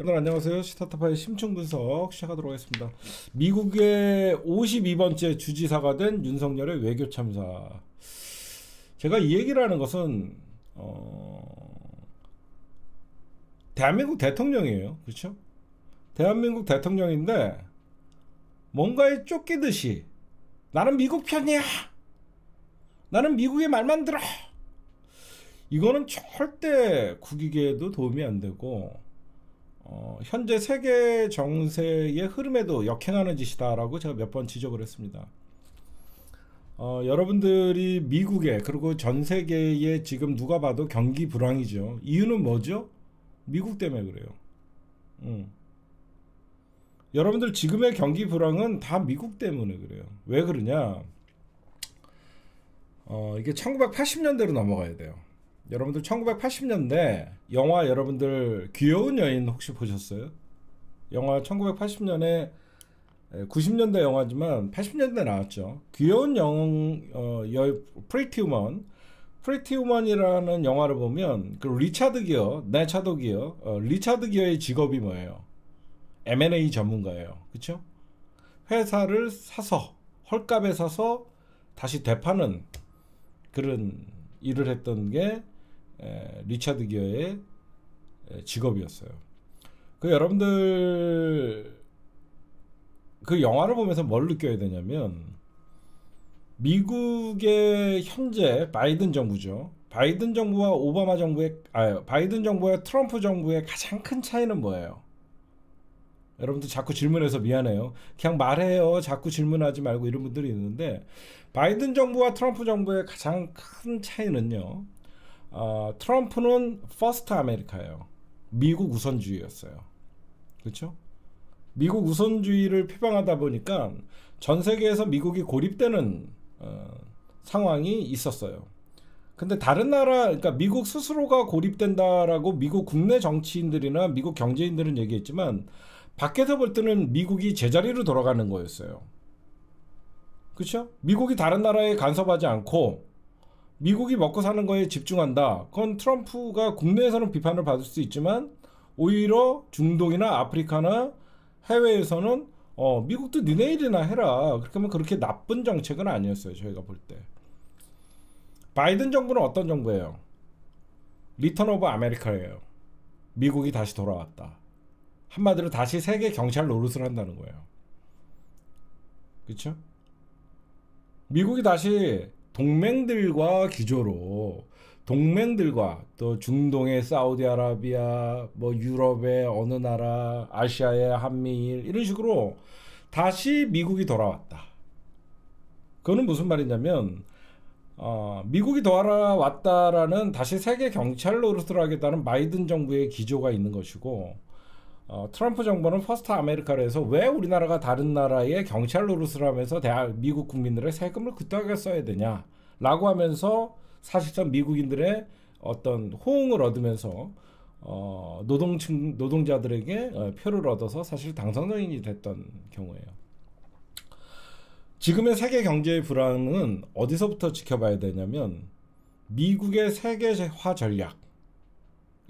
여러분 안녕하세요. 시타타파의 심층 분석 시작하도록 하겠습니다. 미국의 52번째 주지사가 된 윤석열의 외교 참사. 제가 이 얘기를 하는 것은 어... 대한민국 대통령이에요. 그렇죠? 대한민국 대통령인데 뭔가에 쫓기듯이 나는 미국 편이야. 나는 미국의 말만 들어. 이거는 절대 국익에도 도움이 안 되고 어, 현재 세계 정세의 흐름에도 역행하는 짓이다라고 제가 몇 번 지적을 했습니다. 어, 여러분들이 미국에 그리고 전 세계에 지금 누가 봐도 경기 불황이죠. 이유는 뭐죠? 미국 때문에 그래요. 음. 여러분들 지금의 경기 불황은 다 미국 때문에 그래요. 왜 그러냐? 어, 이게 1980년대로 넘어가야 돼요. 여러분들 1980년대 영화 여러분들 귀여운 여인 혹시 보셨어요? 영화 1980년에 90년대 영화지만 80년대 나왔죠. 귀여운 영, 어, 여, 프리티 우먼. 프리티 우먼이라는 영화를 보면 그 리차드 기어, 내 네 차도 기어, 어, 리차드 기어의 직업이 뭐예요? M&A 전문가예요. 그쵸? 회사를 사서, 헐값에 사서 다시 되파는 그런 일을 했던 게 리차드 기어의 직업이었어요. 그 여러분들 그 영화를 보면서 뭘 느껴야 되냐면 미국의 현재 바이든 정부죠. 바이든 정부와 오바마 정부의 아 바이든 정부와 트럼프 정부의 가장 큰 차이는 뭐예요? 여러분들 자꾸 질문해서 미안해요. 그냥 말해요. 자꾸 질문하지 말고 이런 분들이 있는데 바이든 정부와 트럼프 정부의 가장 큰 차이는요. 어, 트럼프는 퍼스트 아메리카예요. 미국 우선주의였어요. 그렇죠? 미국 우선주의를 표방하다 보니까 전 세계에서 미국이 고립되는 어, 상황이 있었어요. 근데 다른 나라, 그러니까 미국 스스로가 고립된다라고 미국 국내 정치인들이나 미국 경제인들은 얘기했지만 밖에서 볼 때는 미국이 제자리로 돌아가는 거였어요. 그렇죠? 미국이 다른 나라에 간섭하지 않고 미국이 먹고 사는 거에 집중한다. 그건 트럼프가 국내에서는 비판을 받을 수 있지만 오히려 중동이나 아프리카나 해외에서는 어, 미국도 니네 일이나 해라. 그렇게 하면 그렇게 나쁜 정책은 아니었어요. 저희가 볼 때. 바이든 정부는 어떤 정부예요? 리턴 오브 아메리카예요. 미국이 다시 돌아왔다. 한마디로 다시 세계 경찰 노릇을 한다는 거예요. 그렇죠? 미국이 다시 동맹들과 기조로 동맹들과 또 중동의 사우디아라비아, 뭐 유럽의 어느 나라, 아시아의 한미일 이런 식으로 다시 미국이 돌아왔다. 그거는 무슨 말이냐면 어, 미국이 돌아왔다라는 다시 세계 경찰로서 하겠다는 바이든 정부의 기조가 있는 것이고 어, 트럼프 정부는 퍼스트 아메리카로 해서 왜 우리나라가 다른 나라의 경찰 노릇을 하면서 대학, 미국 국민들의 세금을 그따하게 써야 되냐라고 하면서 사실상 미국인들의 어떤 호응을 얻으면서 어, 노동층 노동자들에게 어, 표를 얻어서 사실 당선인이 됐던 경우예요. 지금의 세계 경제의 불황은 어디서부터 지켜봐야 되냐면 미국의 세계화 전략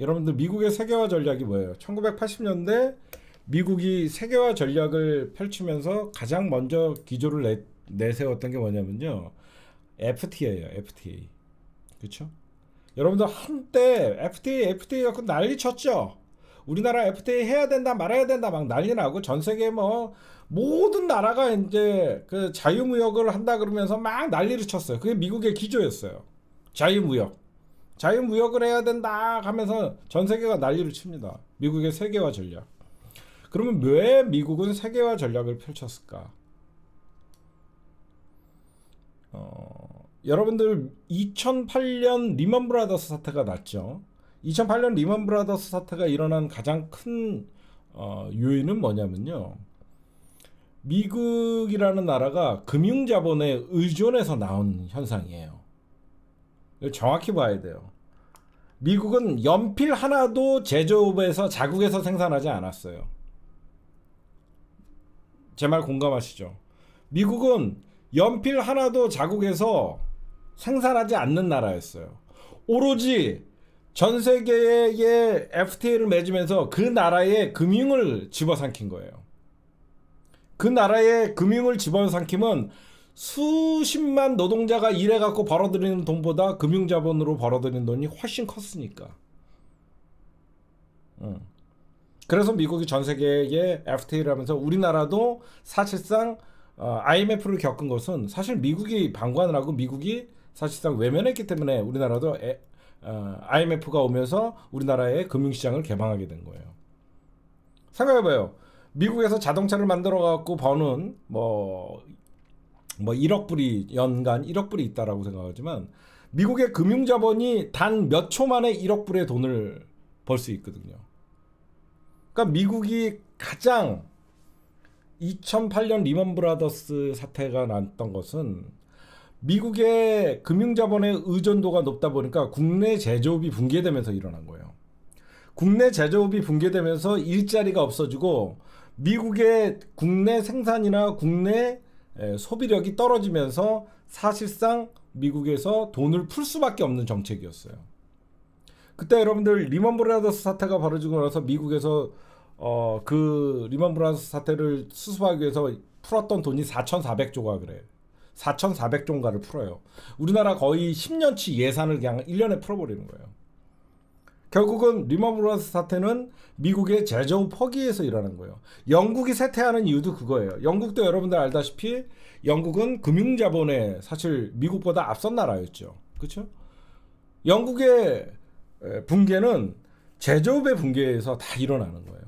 여러분들 미국의 세계화 전략이 뭐예요? 1980년대 미국이 세계화 전략을 펼치면서 가장 먼저 기조를 내, 내세웠던 게 뭐냐면요. FTA예요. FTA. 그렇죠? 여러분들 한때 FTA, FTA 갖고 난리 쳤죠? 우리나라 FTA 해야 된다, 말아야 된다, 막 난리 나고, 전 세계 뭐, 모든 나라가 이제 그 자유무역을 한다 그러면서 막 난리를 쳤어요. 그게 미국의 기조였어요. 자유무역. 자유무역을 해야 된다 하면서 전 세계가 난리를 칩니다. 미국의 세계화 전략. 그러면 왜 미국은 세계화 전략을 펼쳤을까? 어, 여러분들 2008년 리먼 브라더스 사태가 났죠. 2008년 리먼 브라더스 사태가 일어난 가장 큰 어, 요인은 뭐냐면요. 미국이라는 나라가 금융 자본에 의존해서 나온 현상이에요. 정확히 봐야 돼요. 미국은 연필 하나도 제조업에서 자국에서 생산하지 않았어요. 제 말 공감하시죠? 미국은 연필 하나도 자국에서 생산하지 않는 나라였어요. 오로지 전 세계에 FTA를 맺으면서 그 나라의 금융을 집어삼킨 거예요. 그 나라의 금융을 집어삼킴은 수십만 노동자가 일해갖고 벌어들이는 돈보다 금융자본으로 벌어들이는 돈이 훨씬 컸으니까. 음. 그래서 미국이 전 세계에 FTA를 하면서 우리나라도 사실상 어, IMF를 겪은 것은 사실 미국이 방관을 하고 미국이 사실상 외면했기 때문에 우리나라도 에, 어, IMF가 오면서 우리나라의 금융시장을 개방하게 된 거예요. 생각해봐요. 미국에서 자동차를 만들어 갖고 버는 뭐뭐 1억 불이 연간 1억 불이 있다라고 생각하지만 미국의 금융 자본이 단 몇 초 만에 1억 불의 돈을 벌 수 있거든요. 그러니까 미국이 가장 2008년 리먼 브라더스 사태가 났던 것은 미국의 금융 자본의 의존도가 높다 보니까 국내 제조업이 붕괴되면서 일어난 거예요. 국내 제조업이 붕괴되면서 일자리가 없어지고 미국의 국내 생산이나 국내 예, 소비력이 떨어지면서 사실상 미국에서 돈을 풀 수밖에 없는 정책이었어요. 그때 여러분들 리먼 브라더스 사태가 벌어지고 나서 미국에서 어, 그 리먼 브라더스 사태를 수습하기 위해서 풀었던 돈이 4,400조가 그래요. 4 4 0 0조인가를 풀어요. 우리나라 거의 10년치 예산을 그냥 1년에 풀어버리는 거예요. 결국은 리먼 브라더스 사태는 미국의 제조업 포기에서 일어는 거예요. 영국이 쇠퇴하는 이유도 그거예요. 영국도 여러분들 알다시피 영국은 금융자본에 사실 미국보다 앞선 나라였죠. 그렇죠? 영국의 붕괴는 제조업의 붕괴에서 다 일어나는 거예요.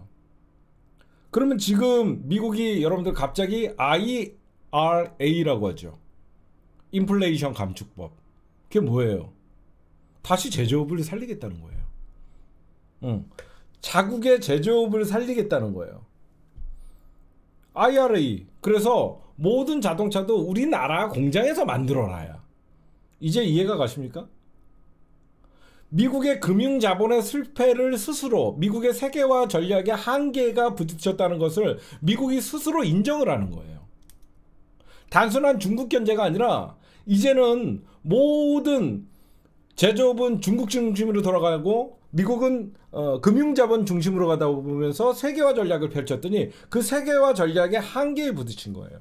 그러면 지금 미국이 여러분들 갑자기 IRA라고 하죠. 인플레이션 감축법. 그게 뭐예요? 다시 제조업을 살리겠다는 거예요. 자국의 제조업을 살리겠다는 거예요. IRA. 그래서 모든 자동차도 우리나라 공장에서 만들어놔야. 이제 이해가 가십니까? 미국의 금융 자본의 실패를 스스로 미국의 세계화 전략의 한계가 부딪혔다는 것을 미국이 스스로 인정을 하는 거예요. 단순한 중국 견제가 아니라 이제는 모든 제조업은 중국 중심으로 돌아가고 미국은 어, 금융자본 중심으로 가다 보면서 세계화 전략을 펼쳤더니 그 세계화 전략의 한계에 부딪힌 거예요.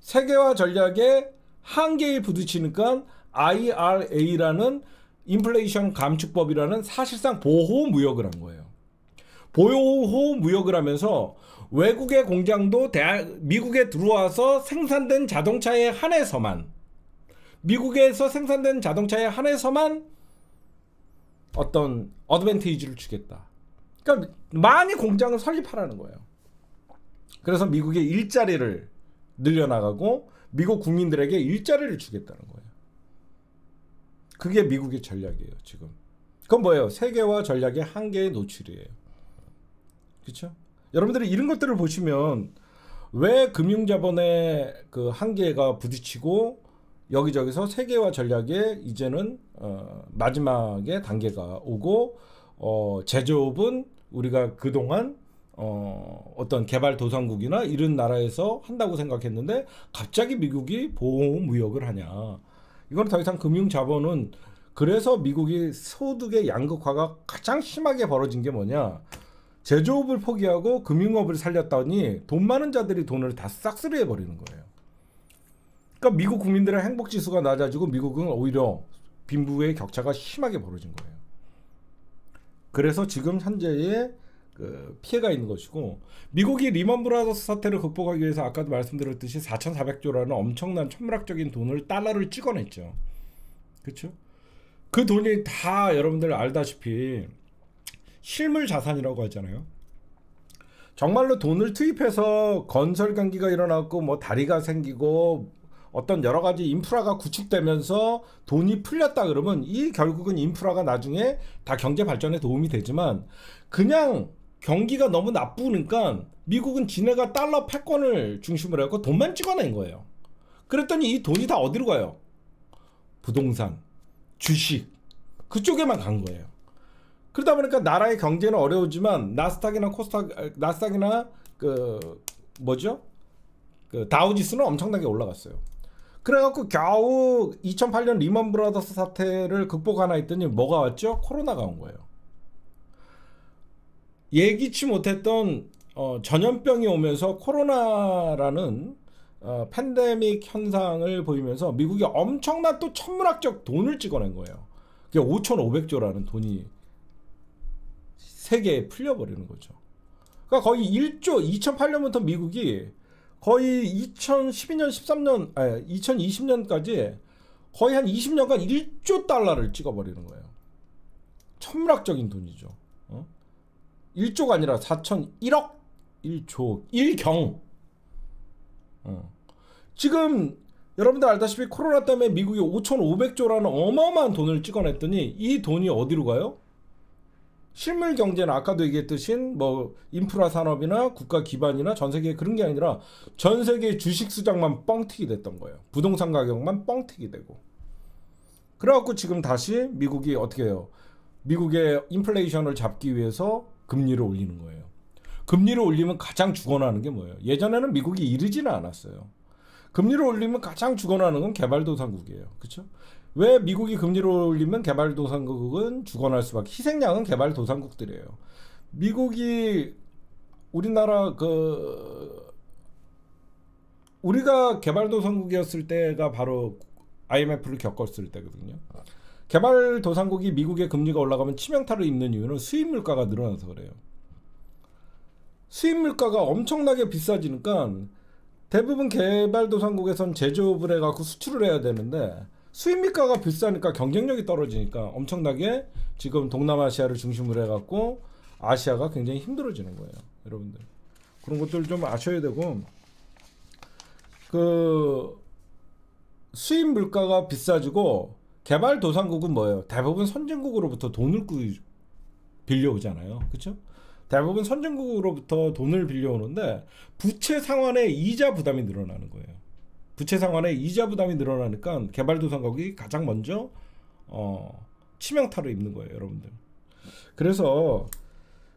세계화 전략의 한계에 부딪히니까 IRA라는 인플레이션 감축법이라는 사실상 보호 무역을 한 거예요. 보호 무역을 하면서 외국의 공장도 대, 미국에 들어와서 생산된 자동차에 한해서만 미국에서 생산된 자동차에 한해서만 어떤 어드밴테이지를 주겠다. 그러니까 많이 공장을 설립하라는 거예요. 그래서 미국의 일자리를 늘려나가고 미국 국민들에게 일자리를 주겠다는 거예요. 그게 미국의 전략이에요, 지금. 그건 뭐예요? 세계화 전략의 한계의 노출이에요. 그렇죠? 여러분들이 이런 것들을 보시면 왜 금융자본의 그 한계가 부딪히고 여기저기서 세계화 전략의 이제는 어, 마지막의 단계가 오고 어, 제조업은 우리가 그동안 어, 어떤 개발 도상국이나 이런 나라에서 한다고 생각했는데 갑자기 미국이 보호무역을 하냐. 이건 더 이상 금융자본은 그래서 미국이 소득의 양극화가 가장 심하게 벌어진 게 뭐냐. 제조업을 포기하고 금융업을 살렸더니 돈 많은 자들이 돈을 다 싹쓸이해 버리는 거예요. 그러니까 미국 국민들의 행복 지수가 낮아지고 미국은 오히려 빈부의 격차가 심하게 벌어진 거예요. 그래서 지금 현재의 그 피해가 있는 것이고 미국이 리먼 브라더스 사태를 극복하기 위해서 아까도 말씀드렸듯이 4,400조라는 엄청난 천문학적인 돈을 달러를 찍어냈죠. 그렇죠? 그 돈이 다 여러분들 알다시피 실물 자산이라고 하잖아요. 정말로 돈을 투입해서 건설 경기가 일어났고 뭐 다리가 생기고 어떤 여러 가지 인프라가 구축되면서 돈이 풀렸다 그러면 이 결국은 인프라가 나중에 다 경제 발전에 도움이 되지만 그냥 경기가 너무 나쁘니까 미국은 지네가 달러 패권을 중심으로 해고 돈만 찍어낸 거예요. 그랬더니 이 돈이 다 어디로 가요? 부동산, 주식 그쪽에만 간 거예요. 그러다 보니까 나라의 경제는 어려우지만 나스닥이나 코스닥 아, 나스닥이나 그 뭐죠? 그 다우지수는 엄청나게 올라갔어요. 그래갖고 겨우 2008년 리먼 브라더스 사태를 극복하나 했더니 뭐가 왔죠? 코로나가 온 거예요. 예기치 못했던 어, 전염병이 오면서 코로나라는 어, 팬데믹 현상을 보이면서 미국이 엄청난 또 천문학적 돈을 찍어낸 거예요. 그게 5,500조라는 돈이 세계에 풀려버리는 거죠. 그러니까 거의 1조, 2008년부터 미국이 거의 2012년 13년 아니 2020년까지 거의 한 20년간 1조 달러를 찍어버리는 거예요. 천문학적인 돈이죠. 어? 1조가 아니라 4,001억 1조 1경. 어. 지금 여러분들 알다시피 코로나 때문에 미국이 5,500조라는 어마어마한 돈을 찍어냈더니 이 돈이 어디로 가요? 실물 경제는 아까도 얘기했듯이 뭐 인프라 산업이나 국가 기반이나 전 세계 그런 게 아니라 전 세계 주식 시장만 뻥튀기 됐던 거예요. 부동산 가격만 뻥튀기 되고. 그래갖고 지금 다시 미국이 어떻게 해요? 미국의 인플레이션을 잡기 위해서 금리를 올리는 거예요. 금리를 올리면 가장 죽어나는 게 뭐예요? 예전에는 미국이 이르지는 않았어요. 금리를 올리면 가장 죽어나는 건 개발도상국이에요. 그렇죠? 왜 미국이 금리를 올리면 개발도상국은 주관할 수밖에 희생양은 개발도상국들이에요. 미국이 우리나라 그 우리가 개발도상국이었을 때가 바로 IMF를 겪었을 때거든요. 개발도상국이 미국의 금리가 올라가면 치명타를 입는 이유는 수입 물가가 늘어나서 그래요. 수입 물가가 엄청나게 비싸지니까 대부분 개발도상국에선 제조업을 해갖고 수출을 해야 되는데 수입물가가 비싸니까 경쟁력이 떨어지니까 엄청나게 지금 동남아시아를 중심으로 해갖고 아시아가 굉장히 힘들어지는 거예요, 여러분들. 그런 것들 좀 아셔야 되고 그 수입 물가가 비싸지고 개발도상국은 뭐예요? 대부분 선진국으로부터 돈을 꾸, 빌려오잖아요, 그렇죠? 대부분 선진국으로부터 돈을 빌려오는데 부채 상환의 이자 부담이 늘어나는 거예요. 부채 상환에 이자 부담이 늘어나니까 개발도상국이 가장 먼저 어, 치명타를 입는 거예요, 여러분들. 그래서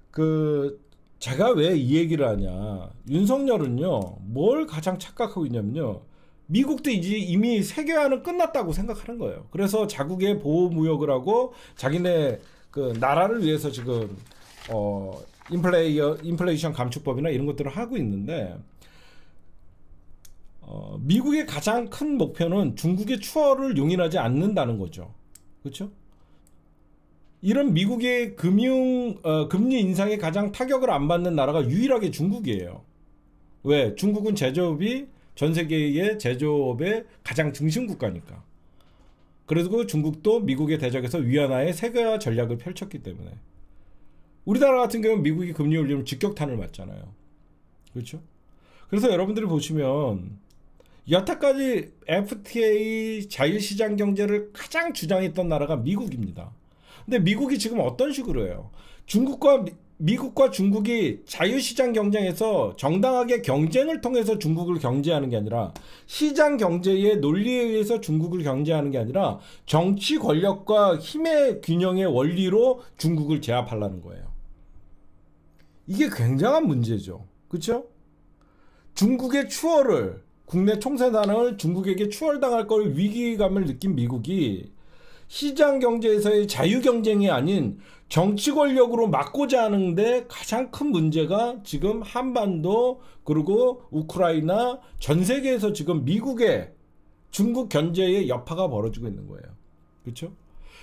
그 제가 왜 이 얘기를 하냐? 윤석열은요 뭘 가장 착각하고 있냐면요 미국도 이제 이미 세계화는 끝났다고 생각하는 거예요. 그래서 자국의 보호 무역을 하고 자기네 그 나라를 위해서 지금 어 인플레이어 인플레이션 감축법이나 이런 것들을 하고 있는데 어, 미국의 가장 큰 목표는 중국의 추월을 용인하지 않는다는 거죠. 그렇죠? 이런 미국의 금융 어, 금리 인상에 가장 타격을 안 받는 나라가 유일하게 중국이에요. 왜? 중국은 제조업이 전 세계의 제조업의 가장 중심 국가니까. 그래서 중국도 미국의 대적에서 위안화의 세가 전략을 펼쳤기 때문에 우리나라 같은 경우는 미국이 금리 올리면 직격탄을 맞잖아요. 그렇죠? 그래서 여러분들이 보시면 여태까지 FTA 자유시장 경제를 가장 주장했던 나라가 미국입니다. 근데 미국이 지금 어떤 식으로 해요? 중국과 미국과 중국이 자유시장 경쟁에서 정당하게 경쟁을 통해서 중국을 경제하는 게 아니라 시장 경제의 논리에 의해서 중국을 경제하는 게 아니라 정치 권력과 힘의 균형의 원리로 중국을 제압하려는 거예요. 이게 굉장한 문제죠. 그렇죠? 중국의 추월을 국내 총세단을 중국에게 추월당할 걸 위기감을 느낀 미국이 시장 경제에서의 자유 경쟁이 아닌 정치 권력으로 막고자 하는데 가장 큰 문제가 지금 한반도 그리고 우크라이나 전 세계에서 지금 미국의 중국 견제의 여파가 벌어지고 있는 거예요. 그렇죠?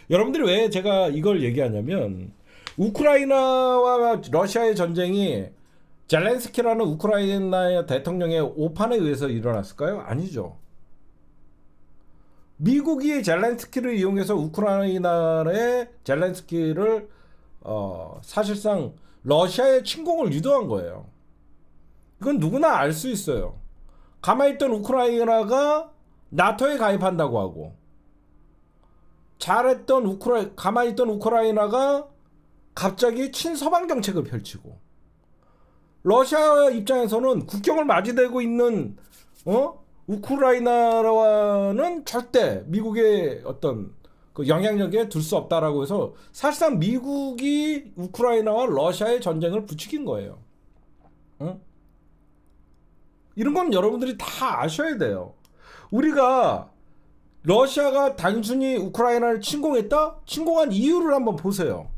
여러분들이 왜 제가 이걸 얘기하냐면 우크라이나와 러시아의 전쟁이 젤렌스키라는 우크라이나의 대통령의 오판에 의해서 일어났을까요? 아니죠. 미국이 젤렌스키를 이용해서 우크라이나의 젤렌스키를 어, 사실상 러시아의 침공을 유도한 거예요. 이건 누구나 알 수 있어요. 가만히 있던 우크라이나가 나토에 가입한다고 하고 잘했던 우크라 가만히 있던 우크라이나가 갑자기 친서방 정책을 펼치고 러시아 입장에서는 국경을 맞이되고 있는 어? 우크라이나와는 절대 미국의 어떤 그 영향력에 둘 수 없다라고 해서 사실상 미국이 우크라이나와 러시아의 전쟁을 부추긴 거예요. 응? 어? 이런 건 여러분들이 다 아셔야 돼요. 우리가 러시아가 단순히 우크라이나를 침공했다? 침공한 이유를 한번 보세요.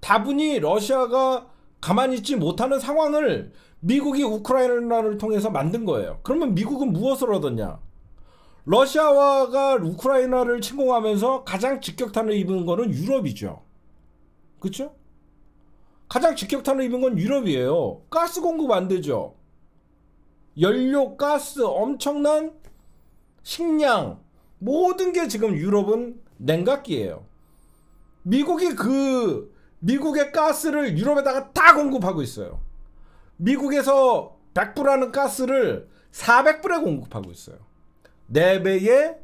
다분히 러시아가 가만히 있지 못하는 상황을 미국이 우크라이나를 통해서 만든 거예요. 그러면 미국은 무엇을 얻었냐? 러시아가 와 우크라이나를 침공하면서 가장 직격탄을 입은 거는 유럽이죠. 그쵸 가장 직격탄을 입은 건 유럽이에요. 가스 공급 안 되죠. 연료, 가스, 엄청난 식량 모든 게 지금 유럽은 냉각기예요. 미국이 그 미국의 가스를 유럽에다가 다 공급하고 있어요. 미국에서 100불하는 가스를 400불에 공급하고 있어요. 4배의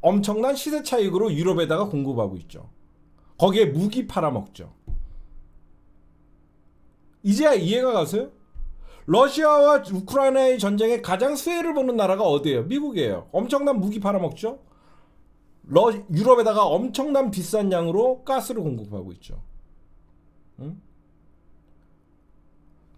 엄청난 시세 차익으로 유럽에다가 공급하고 있죠. 거기에 무기 팔아먹죠. 이제야 이해가 가세요? 러시아와 우크라이나의 전쟁에 가장 수혜를 보는 나라가 어디예요? 미국이에요. 엄청난 무기 팔아먹죠. 러, 유럽에다가 엄청난 비싼 양으로 가스를 공급하고 있죠.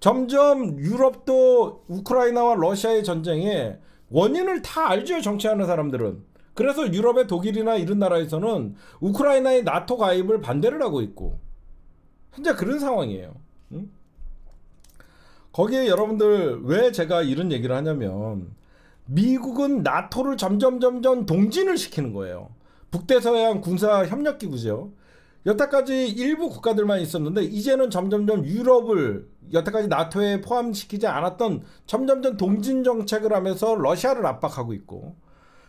점점 유럽도 우크라이나와 러시아의 전쟁에 원인을 다 알죠 정치하는 사람들은 그래서 유럽의 독일이나 이런 나라에서는 우크라이나의 나토 가입을 반대를 하고 있고 현재 그런 상황이에요 응? 거기에 여러분들 왜 제가 이런 얘기를 하냐면 미국은 나토를 점점점점 동진을 시키는 거예요 북대서양 군사 협력기구죠 여태까지 일부 국가들만 있었는데 이제는 점점점 유럽을 여태까지 나토에 포함시키지 않았던 점점점 동진 정책을 하면서 러시아를 압박하고 있고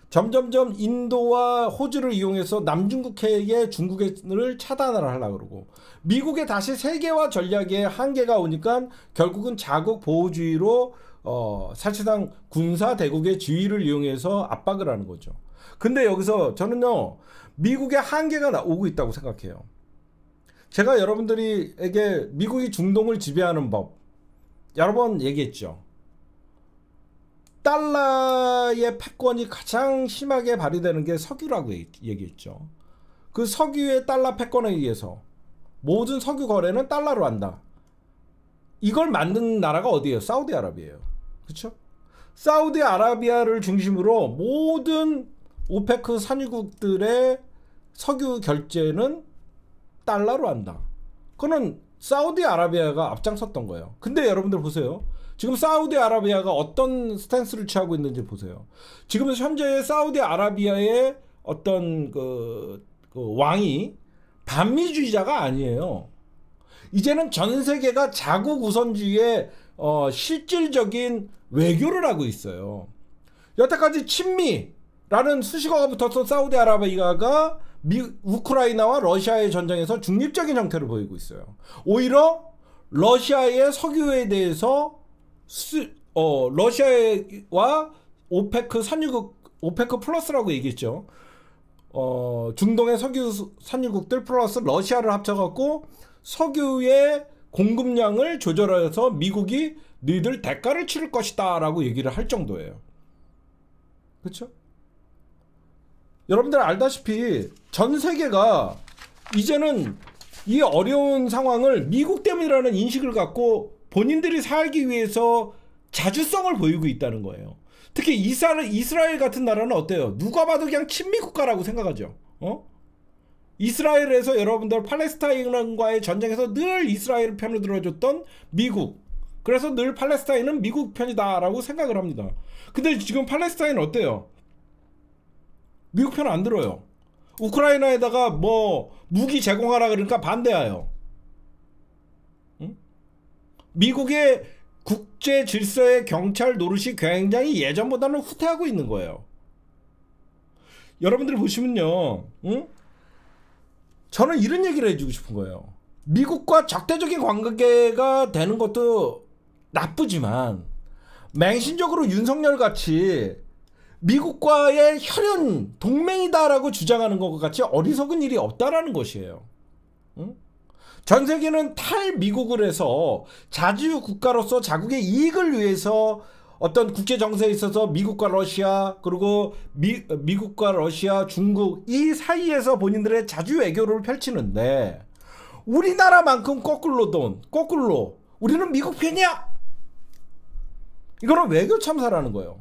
점점점 인도와 호주를 이용해서 남중국해에 중국을 차단을 하려고 그러고 미국에 다시 세계화 전략의 한계가 오니까 결국은 자국 보호주의로 어 사실상 군사 대국의 지위를 이용해서 압박을 하는 거죠. 근데 여기서 저는요 미국의 한계가 나오고 있다고 생각해요. 제가 여러분들이에게 미국이 중동을 지배하는 법 여러 번 얘기했죠. 달러의 패권이 가장 심하게 발휘되는 게 석유라고 얘기했죠. 그 석유의 달러 패권에 의해서 모든 석유 거래는 달러로 한다. 이걸 만든 나라가 어디예요? 사우디아라비아예요. 그렇죠? 사우디아라비아를 중심으로 모든 오페크 산유국들의 석유 결제는 달러로 한다. 그거는 사우디아라비아가 앞장섰던 거예요. 근데 여러분들 보세요. 지금 사우디아라비아가 어떤 스탠스를 취하고 있는지 보세요. 지금 현재 사우디아라비아의 어떤 그, 그 왕이 반미주의자가 아니에요. 이제는 전 세계가 자국 우선주의의 어, 실질적인 외교를 하고 있어요. 여태까지 친미라는 수식어가 붙었던 사우디아라비아가 미, 우크라이나와 러시아의 전쟁에서 중립적인 형태를 보이고 있어요. 오히려 러시아의 석유에 대해서 수, 어, 러시아와 오페크 산유국 오페크 플러스라고 얘기했죠. 어, 중동의 석유 산유국들 플러스 러시아를 합쳐갖고 석유의 공급량을 조절해서 미국이 너희들 대가를 치를 것이다 라고 얘기를 할 정도예요. 그렇죠? 여러분들 알다시피 전 세계가 이제는 이 어려운 상황을 미국 때문이라는 인식을 갖고 본인들이 살기 위해서 자주성을 보이고 있다는 거예요. 특히 이스라엘, 이스라엘 같은 나라는 어때요? 누가 봐도 그냥 친미국가라고 생각하죠. 어? 이스라엘에서 여러분들 팔레스타인과의 전쟁에서 늘 이스라엘 편을 들어줬던 미국. 그래서 늘 팔레스타인은 미국 편이다라고 생각을 합니다. 근데 지금 팔레스타인 어때요? 미국 편안 들어요. 우크라이나에다가 뭐 무기 제공하라 그러니까 반대하여. 응? 미국의 국제 질서의 경찰 노릇이 굉장히 예전보다는 후퇴하고 있는 거예요. 여러분들 보시면요. 응? 저는 이런 얘기를 해주고 싶은 거예요. 미국과 적대적인 관계가 되는 것도 나쁘지만 맹신적으로 윤석열 같이 미국과의 혈연 동맹이다라고 주장하는 것과 같이 어리석은 일이 없다라는 것이에요. 응? 전 세계는 탈미국을 해서 자주 국가로서 자국의 이익을 위해서 어떤 국제 정세에 있어서 미국과 러시아 그리고 미, 미국과 러시아 중국 이 사이에서 본인들의 자주 외교를 펼치는데 우리나라만큼 거꾸로돈 거꾸로 우리는 미국 편이야 이거는 외교 참사라는 거예요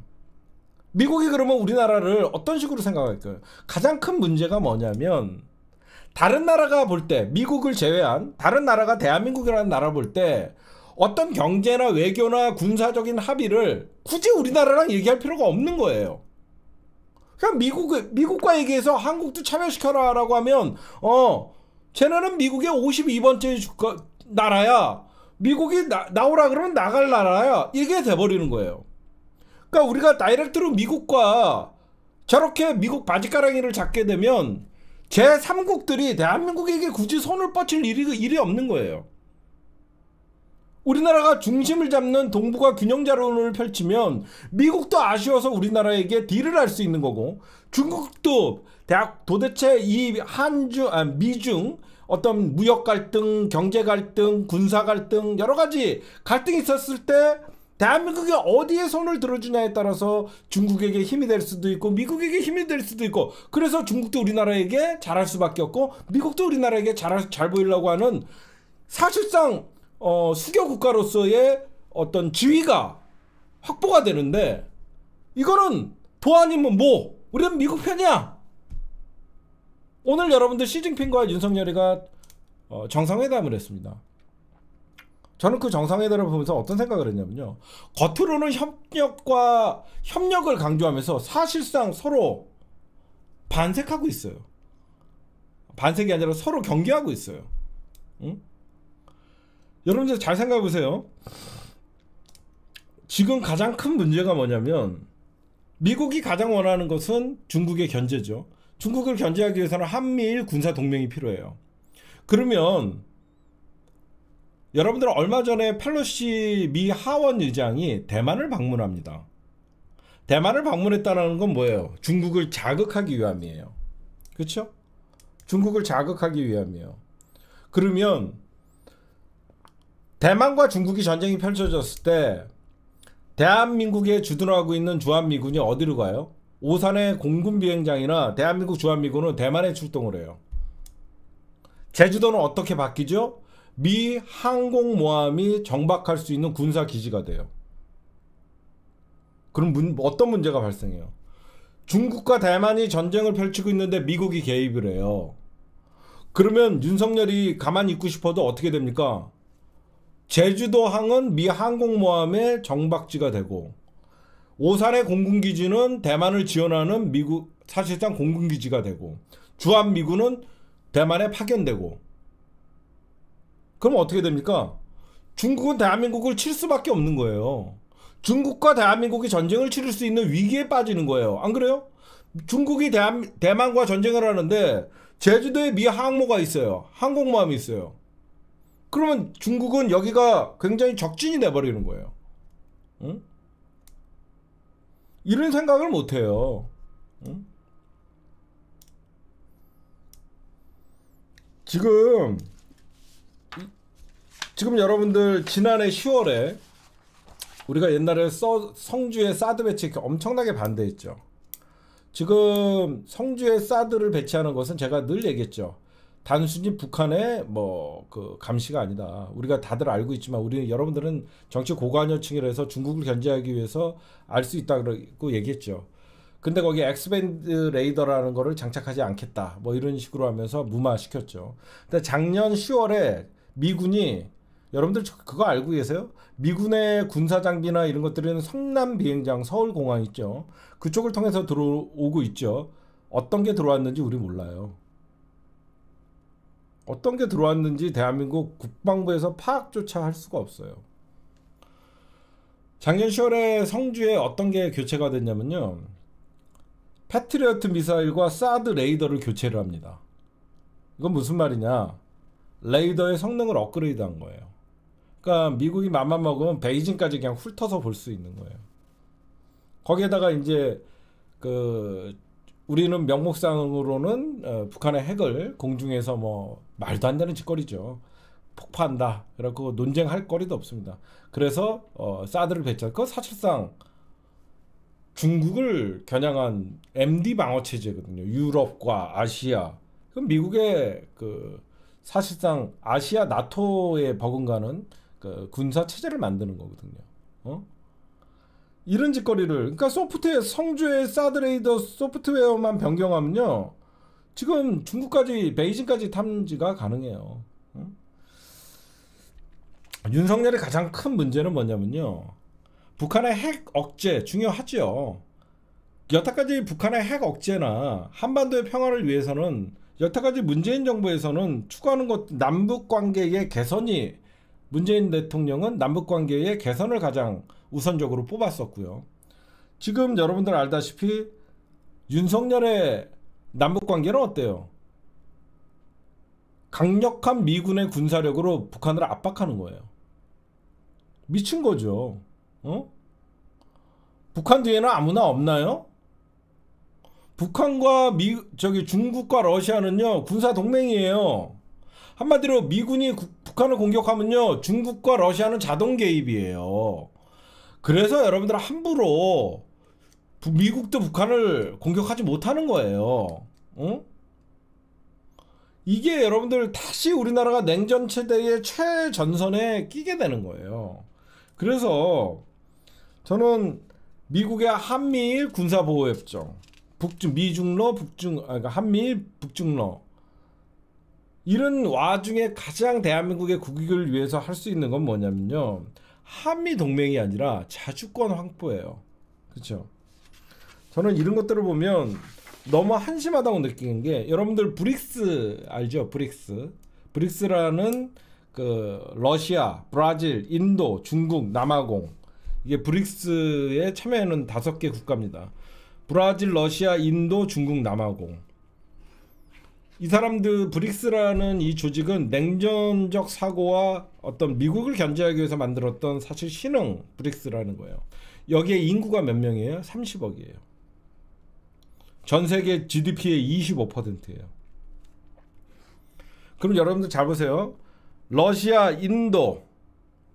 미국이 그러면 우리나라를 어떤 식으로 생각할까요? 가장 큰 문제가 뭐냐면 다른 나라가 볼 때 미국을 제외한 다른 나라가 대한민국이라는 나라 볼 때 어떤 경제나 외교나 군사적인 합의를 굳이 우리나라랑 얘기할 필요가 없는 거예요. 그냥 그러니까 미국 미국과 얘기해서 한국도 참여시켜라라고 하면 어 쟤네는 미국의 52번째 주가, 나라야. 미국이 나, 나오라 그러면 나갈 나라야. 이게 돼버리는 거예요. 그러니까 우리가 다이렉트로 미국과 저렇게 미국 바지가랑이를 잡게 되면 제3국들이 대한민국에게 굳이 손을 뻗칠 일이, 일이 없는 거예요. 우리나라가 중심을 잡는 동북아 균형자론을 펼치면 미국도 아쉬워서 우리나라에게 딜을 할 수 있는 거고 중국도 대학 도대체 이한주 아, 미중 어떤 무역 갈등, 경제 갈등, 군사 갈등 여러 가지 갈등이 있었을 때 대한민국이 어디에 손을 들어주냐에 따라서 중국에게 힘이 될 수도 있고 미국에게 힘이 될 수도 있고 그래서 중국도 우리나라에게 잘할 수밖에 없고 미국도 우리나라에게 잘할 잘 보이려고 하는 사실상 어, 수교 국가로서의 어떤 지위가 확보가 되는데 이거는 보안이면 뭐, 뭐 우리는 미국 편이야. 오늘 여러분들 시진핑과 윤석열이가 어, 정상회담을 했습니다. 저는 그 정상회담을 보면서 어떤 생각을 했냐면요. 겉으로는 협력과 협력을 강조하면서 사실상 서로 반색하고 있어요. 반색이 아니라 서로 경계하고 있어요. 응? 여러분들 잘 생각해 보세요. 지금 가장 큰 문제가 뭐냐면 미국이 가장 원하는 것은 중국의 견제죠. 중국을 견제하기 위해서는 한미일 군사 동맹이 필요해요. 그러면 여러분들 얼마 전에 펠로시 미 하원 의장이 대만을 방문합니다. 대만을 방문했다는 건 뭐예요? 중국을 자극하기 위함이에요. 그렇죠? 중국을 자극하기 위함이에요. 그러면 대만과 중국이 전쟁이 펼쳐졌을 때 대한민국에 주둔하고 있는 주한미군이 어디로 가요? 오산의 공군 비행장이나 대한민국 주한미군은 대만에 출동을 해요. 제주도는 어떻게 바뀌죠? 미 항공모함이 정박할 수 있는 군사 기지가 돼요. 그럼 문, 어떤 문제가 발생해요? 중국과 대만이 전쟁을 펼치고 있는데 미국이 개입을 해요. 그러면 윤석열이 가만히 있고 싶어도 어떻게 됩니까? 제주도항은 미 항공모함의 정박지가 되고 오산의 공군기지는 대만을 지원하는 미국 사실상 공군기지가 되고 주한미군은 대만에 파견되고 그럼 어떻게 됩니까? 중국은 대한민국을 칠 수밖에 없는 거예요. 중국과 대한민국이 전쟁을 치를 수 있는 위기에 빠지는 거예요. 안 그래요? 중국이 대한, 대만과 전쟁을 하는데 제주도에 미 항모가 있어요. 항공모함이 있어요. 그러면 중국은 여기가 굉장히 적진이 돼버리는 거예요. 응? 이런 생각을 못해요. 응? 지금 지금 여러분들 지난해 10월에 우리가 옛날에 서, 성주에 사드 배치 엄청나게 반대했죠. 지금 성주에 사드를 배치하는 것은 제가 늘 얘기했죠. 단순히 북한의 뭐 그 감시가 아니다. 우리가 다들 알고 있지만 우리 여러분들은 정치 고관여층이라서 중국을 견제하기 위해서 알 수 있다 고 얘기했죠. 근데 거기 엑스밴드 레이더라는 거를 장착하지 않겠다. 뭐 이런 식으로 하면서 무마시켰죠. 근데 작년 10월에 미군이 여러분들 그거 알고 계세요? 미군의 군사 장비나 이런 것들은 성남 비행장 서울 공항 있죠. 그쪽을 통해서 들어오고 있죠. 어떤 게 들어왔는지 우리 몰라요. 어떤 게 들어왔는지 대한민국 국방부에서 파악조차 할 수가 없어요. 작년 10월에 성주에 어떤 게 교체가 됐냐면요. 패트리어트 미사일과 사드 레이더를 교체를 합니다. 이건 무슨 말이냐? 레이더의 성능을 업그레이드 한 거예요. 그러니까 미국이 맘만 먹으면 베이징까지 그냥 훑어서 볼 수 있는 거예요. 거기에다가 이제 그 우리는 명목상으로는 어, 북한의 핵을 공중에서 뭐 말도 안 되는 짓거리죠. 폭파한다. 그렇고 논쟁할 거리도 없습니다. 그래서 어, 사드를 배치했고 사실상 중국을 겨냥한 MD 방어 체제거든요. 유럽과 아시아. 그럼 미국의 그 사실상 아시아 나토의 버금가는 그 군사 체제를 만드는 거거든요. 어? 이런 짓거리를 그러니까 소프트웨어 성주의 사드레이더 소프트웨어만 변경하면요. 지금 중국까지 베이징까지 탐지가 가능해요. 응? 어? 윤석열의 가장 큰 문제는 뭐냐면요. 북한의 핵 억제 중요하지 여태까지 북한의 핵 억제나 한반도의 평화를 위해서는 여태까지 문재인 정부에서는 추구하는 것 남북 관계의 개선이 문재인 대통령은 남북 관계의 개선을 가장 우선적으로 뽑았었고요. 지금 여러분들 알다시피 윤석열의 남북 관계는 어때요? 강력한 미군의 군사력으로 북한을 압박하는 거예요. 미친 거죠. 어? 북한 뒤에는 아무나 없나요? 북한과 미 저기 중국과 러시아는요 군사 동맹이에요. 한마디로 미군이 북한을 공격하면요 중국과 러시아는 자동 개입이에요 그래서 여러분들 함부로 미국도 북한을 공격하지 못하는 거예요 응? 이게 여러분들 다시 우리나라가 냉전 체대의 최전선에 끼게 되는 거예요 그래서 저는 미국의 한미일 군사보호협정 북중 미중러 북중 아 그러니까 한미일 북중러 이런 와중에 가장 대한민국의 국익을 위해서 할 수 있는 건 뭐냐면요. 한미 동맹이 아니라 자주권 확보예요. 그렇죠? 저는 이런 것들을 보면 너무 한심하다고 느끼는 게 여러분들 브릭스 알죠? 브릭스. 브릭스라는 그 러시아, 브라질, 인도, 중국, 남아공 이게 브릭스에 참여하는 다섯 개 국가입니다. 브라질, 러시아, 인도, 중국, 남아공. 이 사람들 브릭스라는 이 조직은 냉전적 사고와 어떤 미국을 견제하기 위해서 만들었던 사실 신흥 브릭스라는 거예요. 여기에 인구가 몇 명이에요? 30억이에요. 전 세계 GDP의 25%예요. 그럼 여러분들 잘 보세요. 러시아, 인도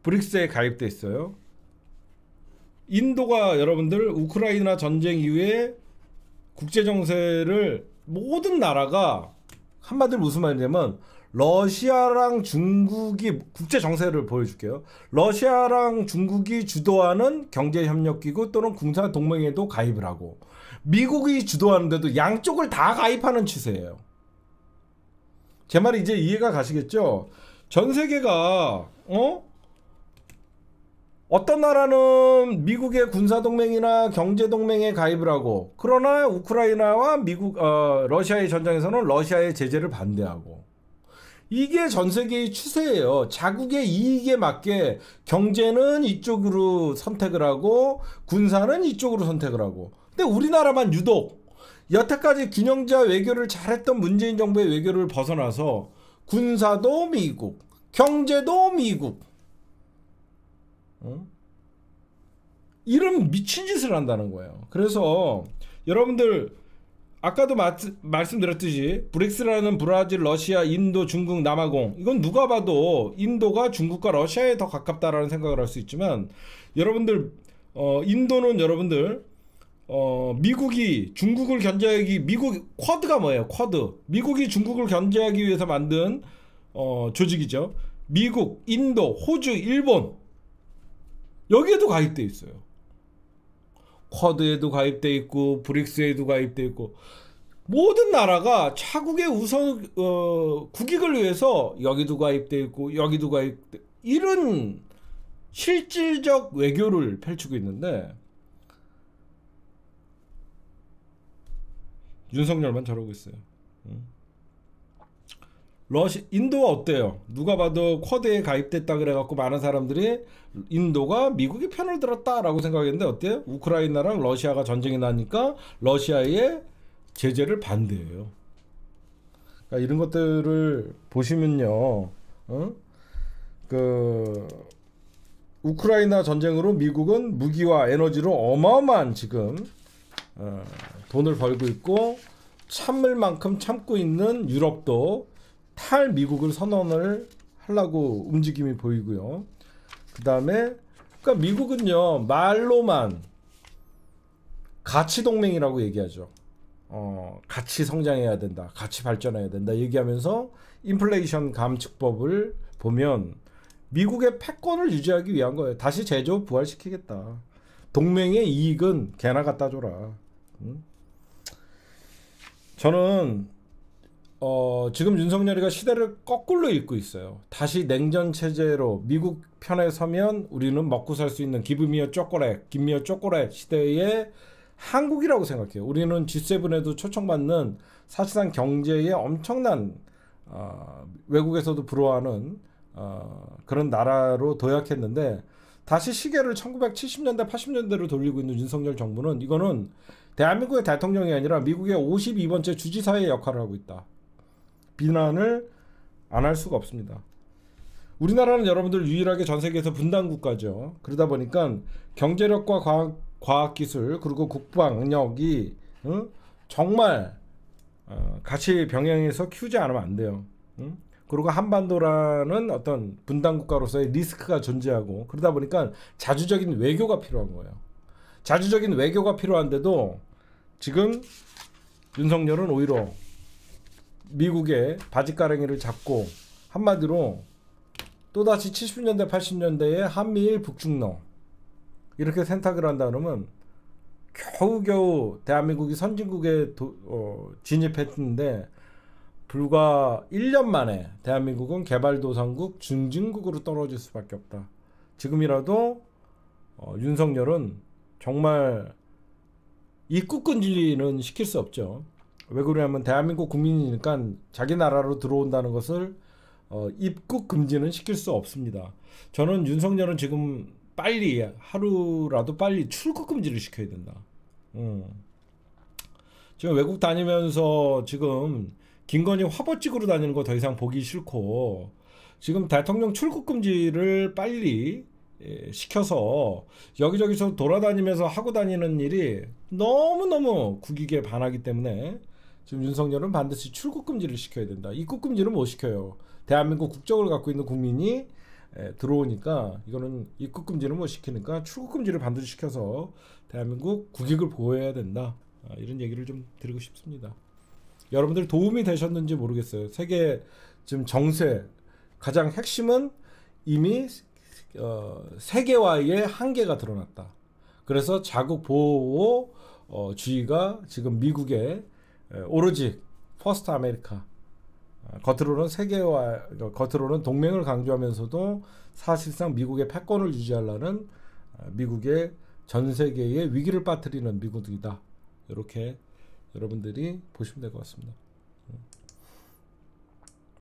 브릭스에 가입돼 있어요. 인도가 여러분들 우크라이나 전쟁 이후에 국제 정세를 모든 나라가 한마디로 무슨 말이냐면 러시아랑 중국이 국제 정세를 보여줄게요. 러시아랑 중국이 주도하는 경제 협력기구 또는 군사 동맹에도 가입을 하고 미국이 주도하는데도 양쪽을 다 가입하는 추세예요. 제 말이 이제 이해가 가시겠죠? 전 세계가 어? 어떤 나라는 미국의 군사동맹이나 경제동맹에 가입을 하고 그러나 우크라이나와 미국 어, 러시아의 전장에서는 러시아의 제재를 반대하고 이게 전 세계의 추세예요. 자국의 이익에 맞게 경제는 이쪽으로 선택을 하고 군사는 이쪽으로 선택을 하고 근데 우리나라만 유독 여태까지 균형자 외교를 잘했던 문재인 정부의 외교를 벗어나서 군사도 미국 경제도 미국 어? 이런 미친 짓을 한다는 거예요. 그래서 여러분들 아까도 마, 말씀드렸듯이 브릭스라는 브라질, 러시아, 인도, 중국, 남아공 이건 누가 봐도 인도가 중국과 러시아에 더 가깝다라는 생각을 할 수 있지만 여러분들 어, 인도는 여러분들 어, 미국이 중국을 견제하기 미국 쿼드가 뭐예요? 쿼드 미국이 중국을 견제하기 위해서 만든 어, 조직이죠. 미국, 인도, 호주, 일본 여기에도 가입돼 있어요. 쿼드에도 가입돼 있고 브릭스에도 가입돼 있고 모든 나라가 차국의 우선 어, 국익을 위해서 여기도 가입돼 있고 여기도 가입 이런 실질적 외교를 펼치고 있는데 윤석열만 잘하고 있어요. 응? 러시 인도가 어때요? 누가 봐도 쿼드에 가입됐다 그래갖고 많은 사람들이 인도가 미국의 편을 들었다라고 생각했는데 어때요? 우크라이나랑 러시아가 전쟁이 나니까 러시아의 제재를 반대해요. 그러니까 이런 것들을 보시면요, 어? 그 우크라이나 전쟁으로 미국은 무기와 에너지로 어마어마한 지금 어, 돈을 벌고 있고 참을 만큼 참고 있는 유럽도 탈미국을 선언을 하려고 움직임이 보이고요. 그 다음에 그러니까 미국은요 말로만 가치 동맹이라고 얘기하죠. 어, 같이 성장해야 된다, 같이 발전해야 된다 얘기하면서 인플레이션 감축법을 보면 미국의 패권을 유지하기 위한 거예요. 다시 제조 부활시키겠다. 동맹의 이익은 개나 갖다 줘라. 응? 저는 어, 지금 윤석열이가 시대를 거꾸로 읽고 있어요. 다시 냉전 체제로 미국 편에 서면 우리는 먹고 살 수 있는 기브미어 쪼꼬렛, 김미어 쪼꼬렛 시대의 한국이라고 생각해요. 우리는 G7에도 초청받는 사실상 경제에 엄청난 어, 외국에서도 부러워하는 어, 그런 나라로 도약했는데 다시 시계를 1970년대, 80년대로 돌리고 있는 윤석열 정부는 이거는 대한민국의 대통령이 아니라 미국의 52번째 주지사의 역할을 하고 있다. 비난을 안 할 수가 없습니다. 우리나라는 여러분들 유일하게 전 세계에서 분단 국가죠. 그러다 보니까 경제력과 과학, 과학기술 그리고 국방력이 응? 정말 어, 같이 병행해서 키우지 않으면 안 돼요. 응? 그리고 한반도라는 어떤 분단 국가로서의 리스크가 존재하고 그러다 보니까 자주적인 외교가 필요한 거예요. 자주적인 외교가 필요한데도 지금 윤석열은 오히려 미국의 바지가랑이를 잡고 한마디로 또다시 70년대 80년대에 한미일 북중러 이렇게 생탁을 한다 그러면 겨우겨우 대한민국이 선진국에 도, 어, 진입했는데 불과 1년 만에 대한민국은 개발도상국 중진국으로 떨어질 수밖에 없다. 지금이라도 어, 윤석열은 정말 입국 끈질리는 시킬 수 없죠. 왜 그러냐면 대한민국 국민이니까 자기 나라로 들어온다는 것을 어, 입국 금지는 시킬 수 없습니다. 저는 윤석열은 지금 빨리 하루라도 빨리 출국 금지를 시켜야 된다. 음. 지금 외국 다니면서 지금 김건희 화보찍으로 다니는 거 더 이상 보기 싫고 지금 대통령 출국 금지를 빨리 예, 시켜서 여기저기서 돌아다니면서 하고 다니는 일이 너무너무 국익에 반하기 때문에 지금 윤석열은 반드시 출국 금지를 시켜야 된다. 입국 금지를못 시켜요. 대한민국 국적을 갖고 있는 국민이 에, 들어오니까 이거는 입국 금지를못 시키니까 출국 금지를 반드시 시켜서 대한민국 국익을 보호해야 된다. 아, 이런 얘기를 좀 드리고 싶습니다. 여러분들 도움이 되셨는지 모르겠어요. 세계 지금 정세 가장 핵심은 이미 어, 세계화의 한계가 드러났다. 그래서 자국 보호 어, 주의가 지금 미국의 예, 오로지 퍼스트 아메리카 아, 겉으로는 세계와 겉으로는 동맹을 강조하면서도 사실상 미국의 패권을 유지하려는 아, 미국의 전 세계의 위기를 빠뜨리는 미국이다. 이렇게 여러분들이 보시면 될 것 같습니다.